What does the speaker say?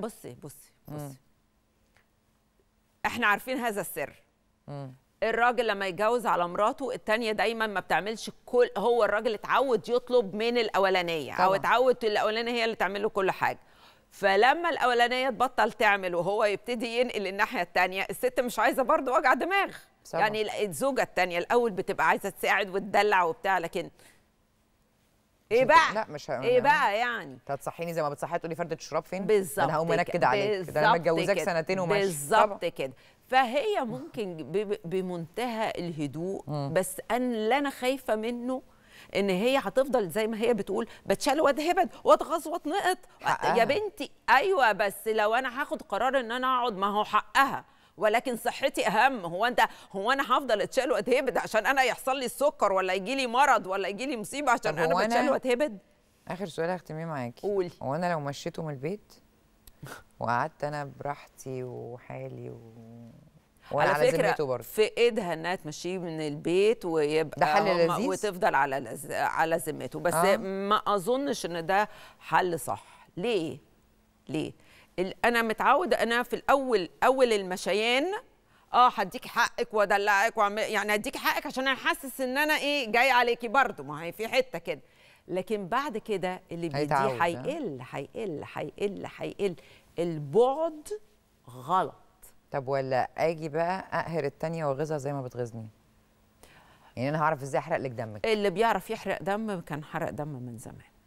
بصي بصي بصي احنا عارفين هذا السر مم. الراجل لما يتجوز على مراته الثانيه دايما ما بتعملش كل هو الراجل اتعود يطلب من الاولانيه طبعا. او اتعود الاولانيه هي اللي تعمل له كل حاجه فلما الاولانيه تبطل تعمل وهو يبتدي ينقل الناحيه الثانيه الست مش عايزه برضه وجع دماغ صبع. يعني الزوجه الثانيه الاول بتبقى عايزه تساعد وتدلع وبتاع لكن ايه بقى لا مش ه... ايه بقى يعني انت هتصحيني زي ما بتصحي تقولي فرده الشراب فين بالظبط انا هقوم انكد عليك ده انا متجوزاك سنتين وماشي بالظبط كده فهي ممكن بمنتهى الهدوء م. بس أن اللي انا خايفه منه ان هي هتفضل زي ما هي بتقول بتشال واتهبد واتغاظ واتنقط يا بنتي ايوه بس لو انا هاخد قرار ان انا اقعد ما هو حقها ولكن صحتي اهم هو انت هو انا هفضل اتشال واتهبد عشان انا يحصل لي السكر ولا يجي لي مرض ولا يجي لي مصيبه عشان انا بتشال واتهبد اخر سؤال هختميه معاكي قولي هو انا لو مشيته من البيت وقعدت انا براحتي وحالي و ولا على, على فكرة برضه. في ايدها انها تمشيه من البيت ويبقى ده حل لذيذ وتفضل على لز... على ذمته بس آه. ما اظنش ان ده حل صح ليه ليه انا متعوده انا في الاول اول المشيان اه هديكي حقك وادلعك يعني هديكي حقك عشان انا حاسس ان انا ايه جاي عليكي برضه ما هي في حته كده لكن بعد كده اللي بيديه آه. هيقل هيقل هيقل هيقل البعد غلط طب ولا اجي بقى اقهر التانية واغيظها زي ما بتغيظني يعني انا هعرف ازاي احرق لك دمك اللي بيعرف يحرق دم كان حرق دم من زمان